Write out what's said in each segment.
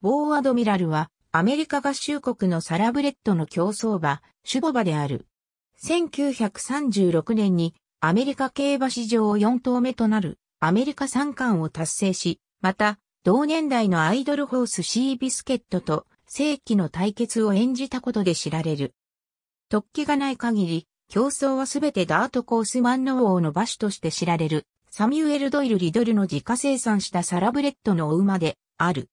ボーアドミラルは、アメリカ合衆国のサラブレッドの競争馬、シュボバである。1936年に、アメリカ競馬史上4頭目となる、アメリカ三冠を達成し、また、同年代のアイドルホースシービスケットと、世紀の対決を演じたことで知られる。突起がない限り、競争はすべてダートコース万能王の馬種として知られる、サミュエル・ドイル・リドルの自家生産したサラブレッドのお馬で、ある。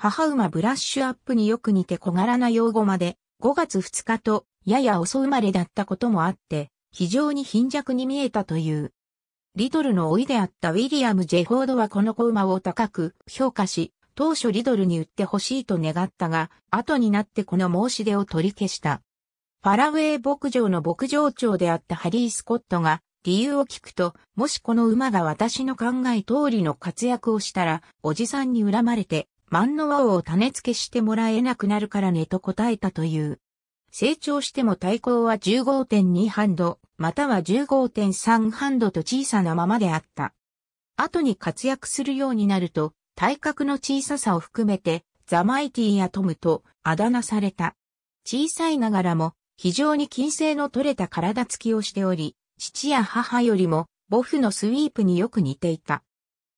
母馬ブラッシュアップによく似て小柄な用語まで、5月2日とやや遅生まれだったこともあって、非常に貧弱に見えたという。リドルの老いであったウィリアム・ジェフォードはこの子馬を高く評価し、当初リドルに売ってほしいと願ったが、後になってこの申し出を取り消した。ファラウェイ牧場の牧場長であったハリー・スコットが、理由を聞くと、もしこの馬が私の考え通りの活躍をしたら、おじさんに恨まれて、万能輪を種付けしてもらえなくなるからねと答えたという。成長しても対抗は15.2ハンド、または15.3ハンドと小さなままであった。後に活躍するようになると、体格の小ささを含めて、ザマイティやトムとあだ名された。小さいながらも、非常に金星の取れた体つきをしており、父や母よりも、母フのスイープによく似ていた。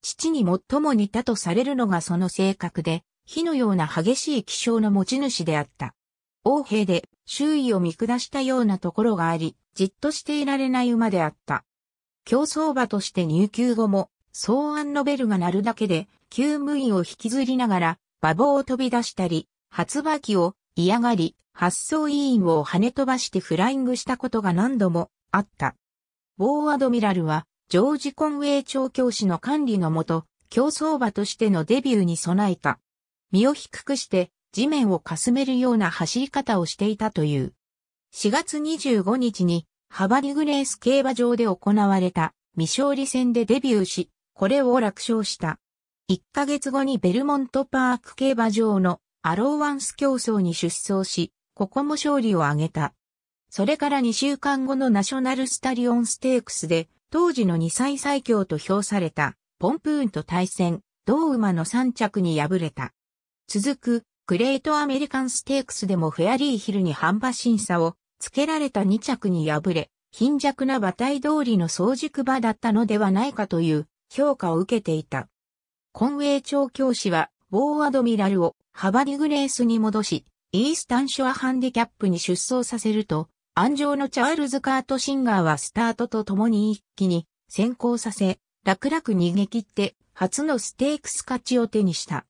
父に最も似たとされるのがその性格で、火のような激しい気象の持ち主であった。王兵で周囲を見下したようなところがあり、じっとしていられない馬であった。競争馬として入球後も、草案のベルが鳴るだけで、急務員を引きずりながら、馬房を飛び出したり、発馬機を嫌がり、発送委員を跳ね飛ばしてフライングしたことが何度もあった。ボーアドミラルはジョージ・コンウェイ調教師の管理のもと、競争馬としてのデビューに備えた。身を低くして地面をかすめるような走り方をしていたという。4月25日にハバリグレース競馬場で行われた未勝利戦でデビューし、これを落勝した。1ヶ月後にベルモントパーク競馬場のアローワンス競争に出走し、ここも勝利を挙げた。それから2週間後のナショナルスタリオンステークスで当時の二歳最強と評された、ポンプーンと対戦、同馬の3着に敗れた。続く、グレートアメリカンステークスでもフェアリーヒルに半馬審査をつけられた2着に敗れ、貧弱な馬体通りの早熟馬だったのではないかという評価を受けていた。コンウェイ調教師は、ウォーアドミラルをハバディグレースに戻し、イースタンショアハンディキャップに出走させると、安城のチャールズ・カート・シンガーはスタートと共に一気に先行させ、楽々逃げ切って初のステークス勝ちを手にした。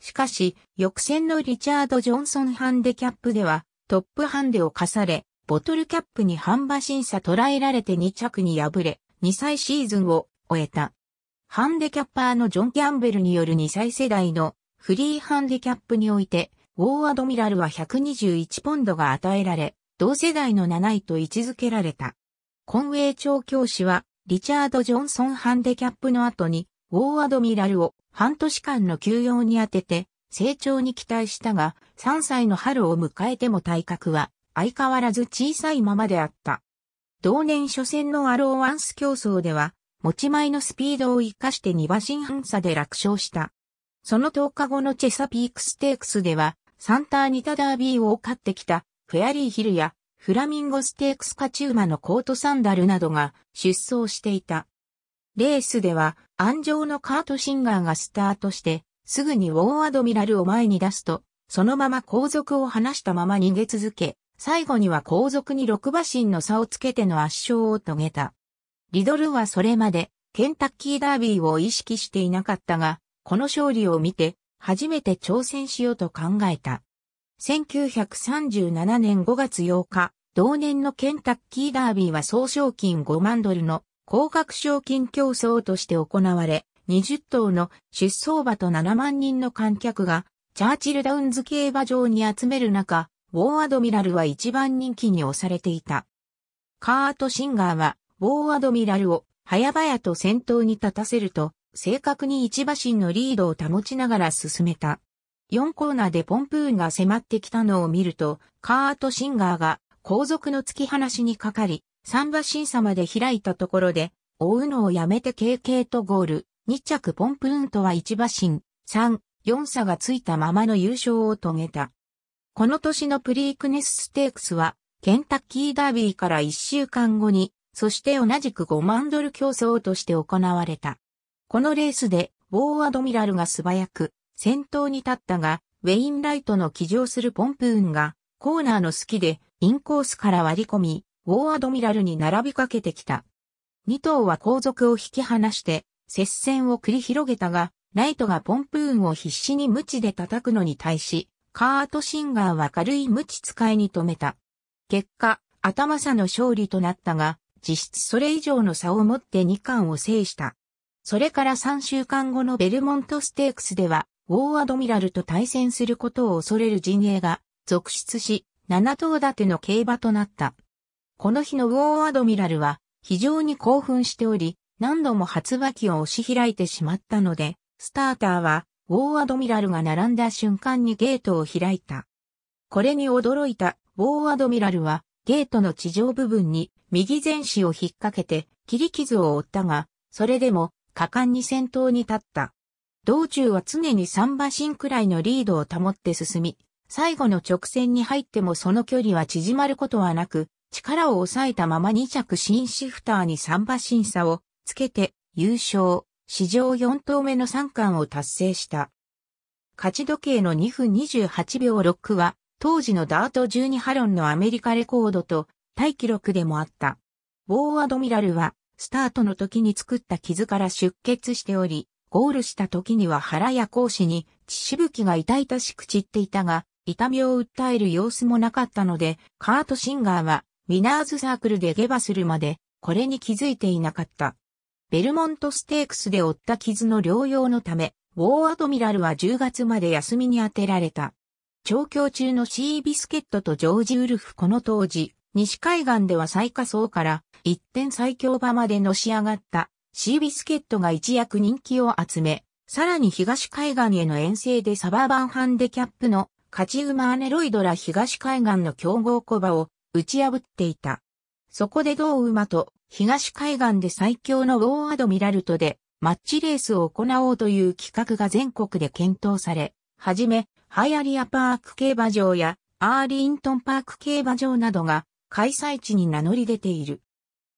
しかし、翌戦のリチャード・ジョンソンハンデキャップでは、トップハンデを課され、ボトルキャップに半馬審査捉えられて2着に敗れ、2歳シーズンを終えた。ハンデキャッパーのジョン・キャンベルによる2歳世代のフリーハンデキャップにおいて、ウォーアドミラルは121ポンドが与えられ、同世代の7位と位置づけられた。コンウェイ調教師は、リチャード・ジョンソンハンデキャップの後に、ウォーアドミラルを半年間の休養に当てて、成長に期待したが、3歳の春を迎えても体格は、相変わらず小さいままであった。同年初戦のアローワンス競争では、持ち前のスピードを活かして2馬身半差で落勝した。その10日後のチェサピークステークスでは、サンターニタダービーを勝ってきたフェアリーヒルやフラミンゴステークスカチューマのコートサンダルなどが出走していた。レースでは、安城のカートシンガーがスタートして、すぐにウォーアドミラルを前に出すと、そのまま後続を離したまま逃げ続け、最後には後続に6馬身の差をつけての圧勝を遂げた。リドルはそれまでケンタッキーダービーを意識していなかったが、この勝利を見て初めて挑戦しようと考えた。1937年5月8日、同年のケンタッキーダービーは総賞金5万ドルの高額賞金競争として行われ、20頭の出走馬と7万人の観客が、チャーチルダウンズ競馬場に集める中、ウォーアドミラルは一番人気に押されていた。カートシンガーは、ウォーアドミラルを早々と先頭に立たせると、正確に一馬身のリードを保ちながら進めた。4コーナーでポンプーンが迫ってきたのを見ると、カートシンガーが後続の突き放しにかかり、3馬審査まで開いたところで、追うのをやめて KK とゴール、2着ポンプーンとは1馬身、3、4差がついたままの優勝を遂げた。この年のプリークネスステークスは、ケンタッキーダービーから1週間後に、そして同じく5万ドル競争として行われた。このレースで、ボーアドミラルが素早く、先頭に立ったが、ウェインライトの騎乗するポンプーンが、コーナーの隙で、インコースから割り込み、ウォーアドミラルに並びかけてきた。2頭は後続を引き離して、接戦を繰り広げたが、ライトがポンプーンを必死に無知で叩くのに対し、カートシンガーは軽い無知使いに止めた。結果、頭差の勝利となったが、実質それ以上の差を持って2冠を制した。それから3週間後のベルモントステークスでは、ウォーアドミラルと対戦することを恐れる陣営が続出し、7頭立ての競馬となった。この日のウォーアドミラルは非常に興奮しており、何度も発馬機を押し開いてしまったので、スターターはウォーアドミラルが並んだ瞬間にゲートを開いた。これに驚いたウォーアドミラルはゲートの地上部分に右前肢を引っ掛けて切り傷を負ったが、それでも果敢に先頭に立った。道中は常に3馬身くらいのリードを保って進み、最後の直線に入ってもその距離は縮まることはなく、力を抑えたまま2着新シフターに3馬身差をつけて優勝、史上4頭目の3冠を達成した。勝ち時計の2分28秒6は、当時のダート12ハロンのアメリカレコードと、大記録でもあった。ボーアドミラルは、スタートの時に作った傷から出血しており、ゴールした時には腹や講師に血しぶきが痛々しく散っていたが、痛みを訴える様子もなかったので、カートシンガーは、ウィナーズサークルで下馬するまで、これに気づいていなかった。ベルモントステークスで負った傷の療養のため、ウォーアドミラルは10月まで休みに当てられた。調教中のシービスケットとジョージ・ウルフこの当時、西海岸では最下層から一点最強場までのし上がったシービスケットが一躍人気を集め、さらに東海岸への遠征でサバーバンハンデキャップの勝ち馬アネロイドラ東海岸の強豪コバを打ち破っていた。そこで同馬と東海岸で最強のウォーアドミラルトでマッチレースを行おうという企画が全国で検討され、はじめ、ハイアリアパーク競馬場やアーリントンパーク競馬場などが開催地に名乗り出ている。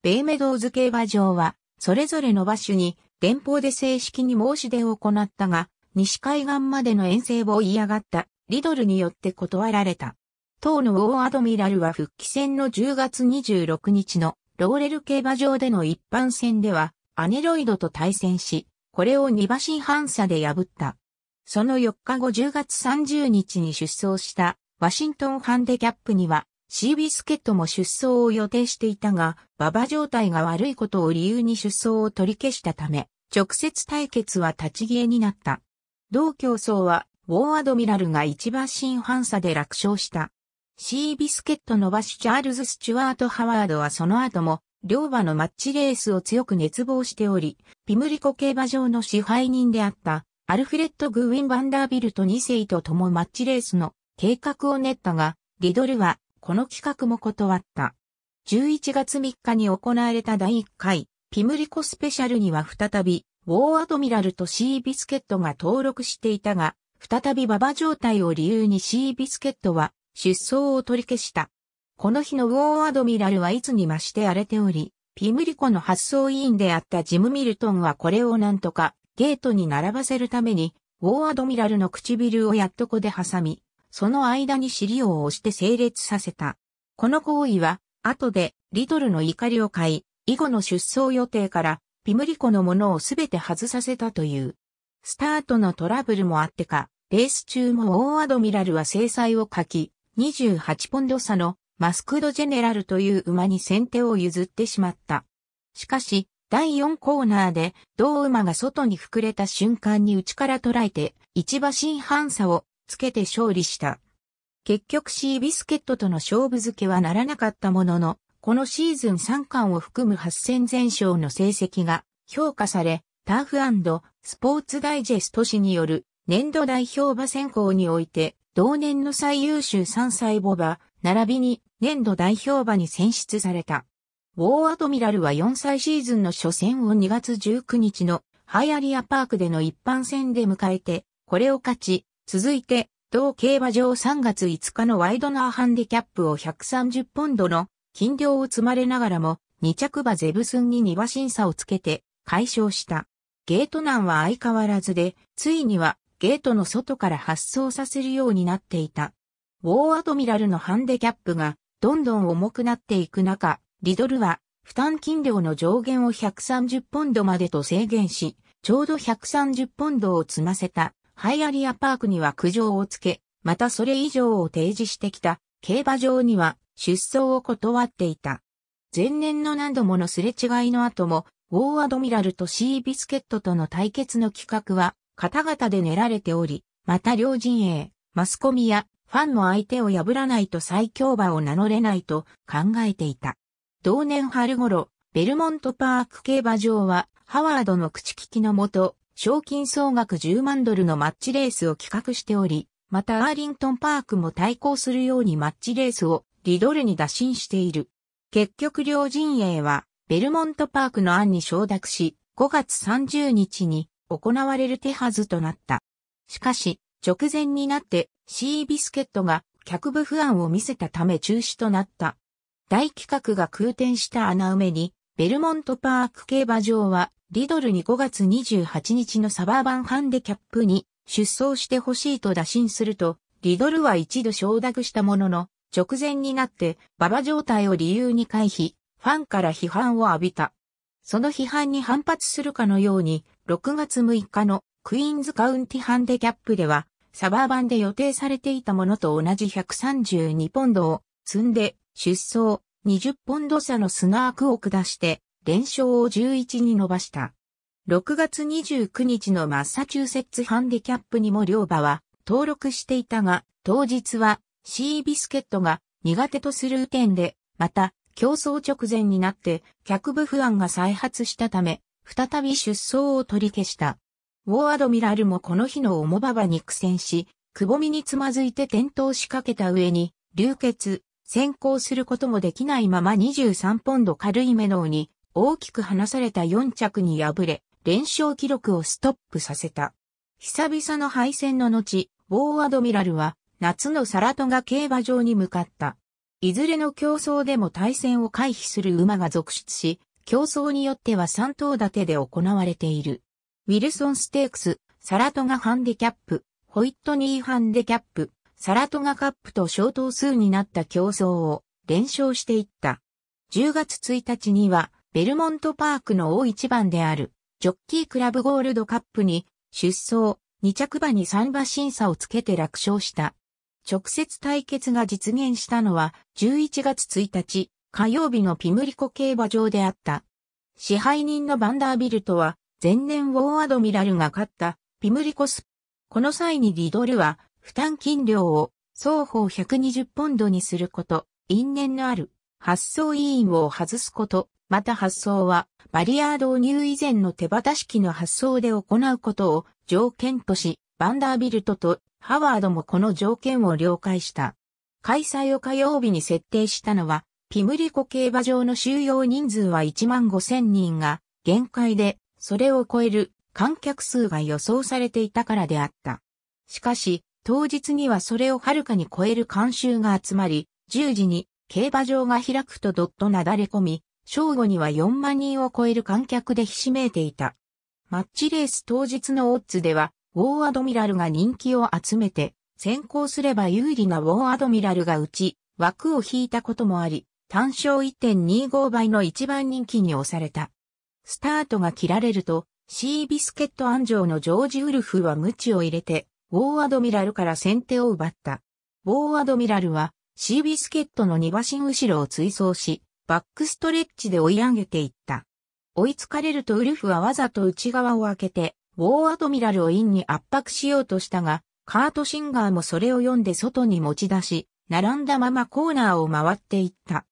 ベイメドーズ競馬場はそれぞれの場所に連邦で正式に申し出を行ったが、西海岸までの遠征を嫌がったリドルによって断られた。当のウーアドミラルは復帰戦の10月26日のローレル競馬場での一般戦ではアネロイドと対戦し、これを2馬身半差で破った。その4日後10月30日に出走したワシントンハンデキャップにはシービスケットも出走を予定していたが、馬場状態が悪いことを理由に出走を取り消したため、直接対決は立ち消えになった。同競争は、ウォーアドミラルが一番新反差で落勝した。シービスケットの馬主チャールズ・スチュワート・ハワードはその後も、両馬のマッチレースを強く熱望しており、ピムリコ競馬場の支配人であった、アルフレッド・グーウィン・バンダービルト2世と共マッチレースの計画を練ったが、リドルはこの企画も断った。11月3日に行われた第1回、ピムリコスペシャルには再び、ウォーアドミラルとシービスケットが登録していたが、再び馬場状態を理由にシービスケットは出走を取り消した。この日のウォーアドミラルはいつに増して荒れており、ピムリコの発送委員であったジム・ミルトンはこれをなんとかゲートに並ばせるために、ウォーアドミラルの唇をやっとこで挟み、その間に尻を押して整列させた。この行為は、後で、リトルの怒りを買い、以後の出走予定から、ピムリコのものをすべて外させたという。スタートのトラブルもあってか、レース中もオーアドミラルは制裁を書き、28ポンド差のマスクドジェネラルという馬に先手を譲ってしまった。しかし、第4コーナーで、同馬が外に膨れた瞬間に内から捉えて、一馬身半差をつけて勝利した。結局シービスケットとの勝負付けはならなかったものの、このシーズン3冠を含む8戦全勝の成績が評価され、ターフスポーツダイジェスト誌による年度代表馬選考において、同年の最優秀3歳母馬、並びに年度代表馬に選出された。ウォーアドミラルは4歳シーズンの初戦を2月19日のハイアリアパークでの一般戦で迎えて、これを勝ち、続いて、同競馬場3月5日のワイドナーハンディキャップを130ポンドの金量を積まれながらも、2着馬ゼブスンに2馬審査をつけて、解消した。ゲート難は相変わらずで、ついにはゲートの外から発送させるようになっていた。ウォーアドミラルのハンデキャップがどんどん重くなっていく中、リドルは負担金量の上限を130ポンドまでと制限し、ちょうど130ポンドを積ませたハイアリアパークには苦情をつけ、またそれ以上を提示してきた競馬場には出走を断っていた。前年の何度ものすれ違いの後も、ウォーアドミラルとシービスケットとの対決の企画は、方々で練られており、また両陣営、マスコミやファンの相手を破らないと最強馬を名乗れないと考えていた。同年春頃、ベルモントパーク競馬場は、ハワードの口利きのもと、賞金総額10万ドルのマッチレースを企画しており、またアーリントンパークも対抗するようにマッチレースをリドルに打診している。結局両陣営はベルモントパークの案に承諾し、5月30日に行われる手はずとなった。しかし、直前になってシービスケットが客部不安を見せたため中止となった。大企画が空転した穴埋めに、ベルモントパーク競馬場はリドルに5月28日のサバーバンハンデキャップに出走してほしいと打診すると、リドルは一度承諾したものの、直前になって馬場状態を理由に回避、ファンから批判を浴びた。その批判に反発するかのように、6月6日のクイーンズカウンティハンデキャップでは、サバーバンで予定されていたものと同じ132ポンドを積んで出走20ポンド差のスナークを下して連勝を11に伸ばした。6月29日のマッサチューセッツハンディキャップにも両馬は登録していたが、当日はシービスケットが苦手とする雨天で、また競争直前になって脚部不安が再発したため、再び出走を取り消した。ウォーアドミラルもこの日の重馬場に苦戦し、くぼみにつまずいて転倒しかけた上に、流血、先行することもできないまま23ポンド軽いメノ鬼。に大きく離された4着に敗れ、連勝記録をストップさせた。久々の敗戦の後、ボーアドミラルは夏のサラトガ競馬場に向かった。いずれの競争でも対戦を回避する馬が続出し、競争によっては3頭立てで行われている。ウィルソンステークス、サラトガハンデキャップ、ホイットニーハンデキャップ、サラトガカップと小頭数になった競争を連勝していった。10月1日にはベルモントパークの大一番である、ジョッキークラブゴールドカップに出走、2着馬に3馬審査をつけて楽勝した。直接対決が実現したのは11月1日火曜日のピムリコ競馬場であった。支配人のバンダービルトは前年ウォーアドミラルが勝ったピムリコス。この際にリドルは負担金量を双方120ポンドにすること、因縁のある発送委員を外すこと、また発送は、バリアー導入以前の手渡し機の発送で行うことを条件とし、バンダービルトとハワードもこの条件を了解した。開催を火曜日に設定したのは、ピムリコ競馬場の収容人数は1万5000人が限界で、それを超える観客数が予想されていたからであった。しかし、当日にはそれをはるかに超える観衆が集まり、10時に競馬場が開くとどっとなだれ込み、正午には4万人を超える観客でひしめいていた。マッチレース当日のオッズでは、ウォーアドミラルが人気を集めて、先行すれば有利なウォーアドミラルが打ち、枠を引いたこともあり、単勝1.25倍の一番人気に押された。スタートが切られると、シービスケット安城のジョージ・ウルフは無知を入れて、ウォーアドミラルから先手を奪った。ウォーアドミラルは、シービスケットの2馬身後ろを追走し、バックストレッチで追い上げていった。追いつかれるとウルフはわざと内側を開けて、ウォーアドミラルをインに圧迫しようとしたが、カートシンガーもそれを読んで外に持ち出し、並んだままコーナーを回っていった。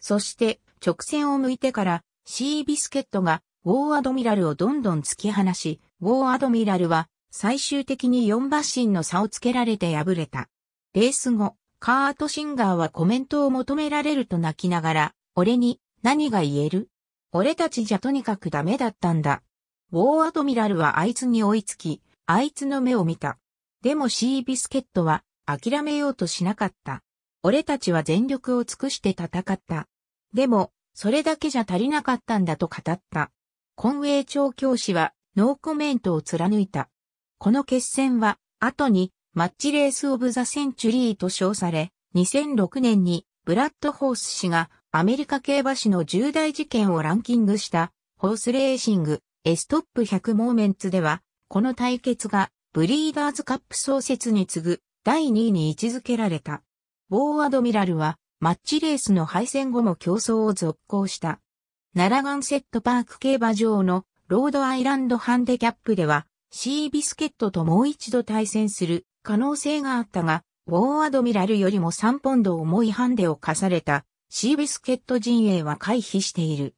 そして直線を向いてからシービスケットがウォーアドミラルをどんどん突き放し、ウォーアドミラルは最終的に4馬身の差をつけられて敗れた。レース後、カートシンガーはコメントを求められると泣きながら、俺に何が言える俺たちじゃとにかくダメだったんだ。ウォーアドミラルはあいつに追いつき、あいつの目を見た。でもシービスケットは諦めようとしなかった。俺たちは全力を尽くして戦った。でも、それだけじゃ足りなかったんだと語った。コンウェイ調教師はノーコメントを貫いた。この決戦は後にマッチレースオブザセンチュリーと称され、2006年にブラッドホース氏がアメリカ競馬史の重大事件をランキングしたホースレーシングエストップ100モーメンツでは、この対決がブリーダーズカップ創設に次ぐ第2位に位置づけられた。ウォーアドミラルはマッチレースの敗戦後も競争を続行した。ナラガンセットパーク競馬場のロードアイランドハンデキャップではシービスケットともう一度対戦する可能性があったが、ウォーアドミラルよりも3ポンド重いハンデを課されたシービスケット陣営は回避している。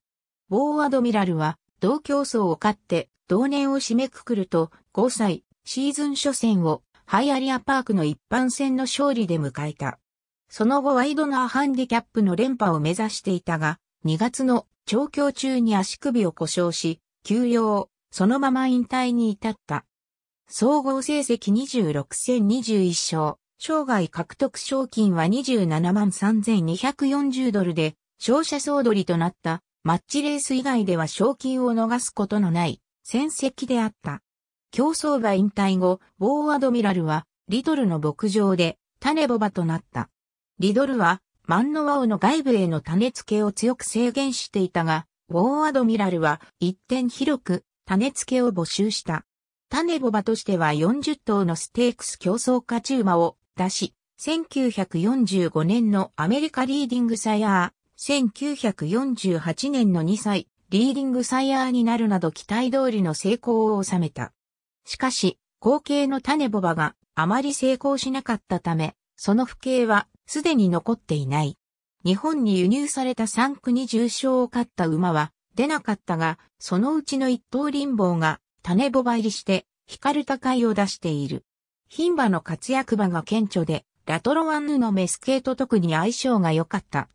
ボーアドミラルは同競争を勝って同年を締めくくると5歳シーズン初戦をハイアリアパークの一般戦の勝利で迎えた。その後ワイドナーハンディキャップの連覇を目指していたが、2月の調教中に足首を故障し、休養、そのまま引退に至った。総合成績26戦21勝、生涯獲得賞金は27万3240ドルで、勝者総取りとなったマッチレース以外では賞金を逃すことのない戦績であった。競争馬引退後、ボーアドミラルはリドルの牧場で種ボバとなった。リドルはマンノワオの外部への種付けを強く制限していたが、ボーアドミラルは一点広く種付けを募集した。種ボバとしては40頭のステークス競争勝ち馬を出し、1945年のアメリカリーディングサイヤー、1948年の2歳、リーディングサイヤーになるなど期待通りの成功を収めた。しかし、後継の種ボバがあまり成功しなかったため、その不景はすでに残っていない。日本に輸入された3区に重傷を勝った馬は出なかったが、そのうちの一頭林坊が種ボバ入りして、光る高いを出している。牝馬の活躍馬が顕著で、ラトロワンヌのメス系と特に相性が良かった。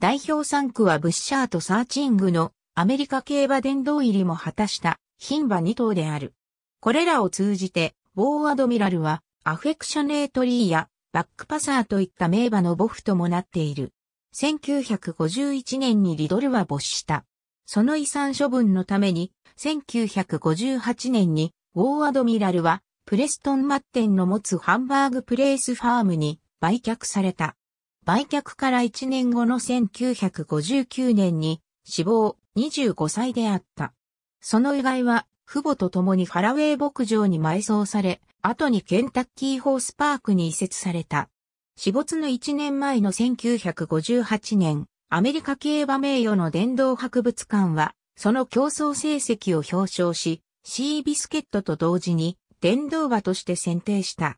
代表3区はブッシャーとサーチングのアメリカ競馬殿堂入りも果たした牝馬2頭である。これらを通じて、ウォーアドミラルはアフェクショネートリーやバックパサーといった名馬の母フともなっている。1951年にリドルは没した。その遺産処分のために、1958年にウォーアドミラルはプレストンマッテンの持つハンバーグプレイスファームに売却された。売却から1年後の1959年に死亡25歳であった。その遺骸は父母と共にファラウェイ牧場に埋葬され、後にケンタッキーホースパークに移設された。死没の1年前の1958年、アメリカ競馬名誉の殿堂博物館は、その競争成績を表彰し、シービスケットと同時に、電動馬として選定した。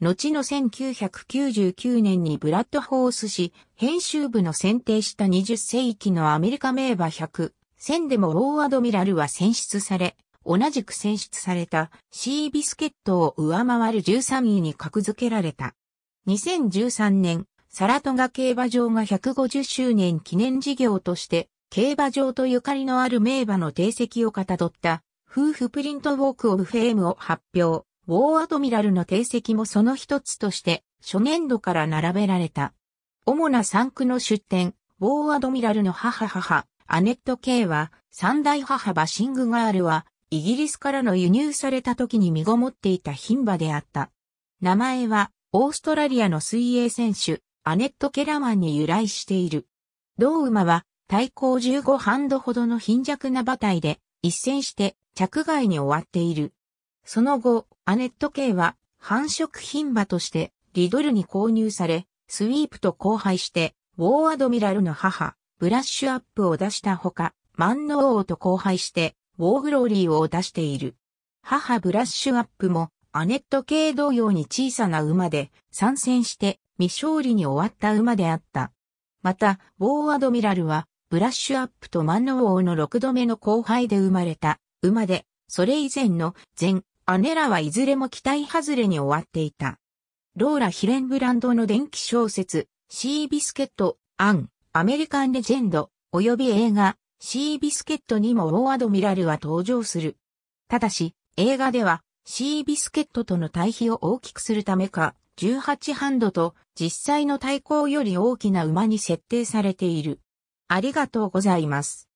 後の1999年にブラッドホース氏編集部の選定した20世紀のアメリカ名馬100、1000でもローアドミラルは選出され、同じく選出されたシービスケットを上回る13位に格付けられた。2013年、サラトガ競馬場が150周年記念事業として、競馬場とゆかりのある名馬の定石をかたどった夫婦プリントウォークオブフェームを発表。ウォーアドミラルの定石もその一つとして、初年度から並べられた。主な産区の出店、ウォーアドミラルの母母、アネット・ケイは、三大母バシングガールは、イギリスからの輸入された時に身ごもっていた牝馬であった。名前は、オーストラリアの水泳選手、アネット・ケラマンに由来している。同馬は、対抗15ハンドほどの貧弱な馬体で、一戦して着外に終わっている。その後、アネット系は繁殖牝馬としてリドルに購入され、スウィープと交配して、ウォーアドミラルの母、ブラッシュアップを出したほか、万能王と交配して、ウォーグローリーを出している。母ブラッシュアップも、アネット系同様に小さな馬で参戦して未勝利に終わった馬であった。また、ウォーアドミラルは、ブラッシュアップと万能王の6度目の後輩で生まれた馬で、それ以前の前、姉らはいずれも期待外れに終わっていた。ローラ・ヒレンブランドの電気小説、シービスケット、アン、アメリカンレジェンド、及び映画、シービスケットにもオーアドミラルは登場する。ただし、映画では、シービスケットとの対比を大きくするためか、18ハンドと実際の対抗より大きな馬に設定されている。ありがとうございます。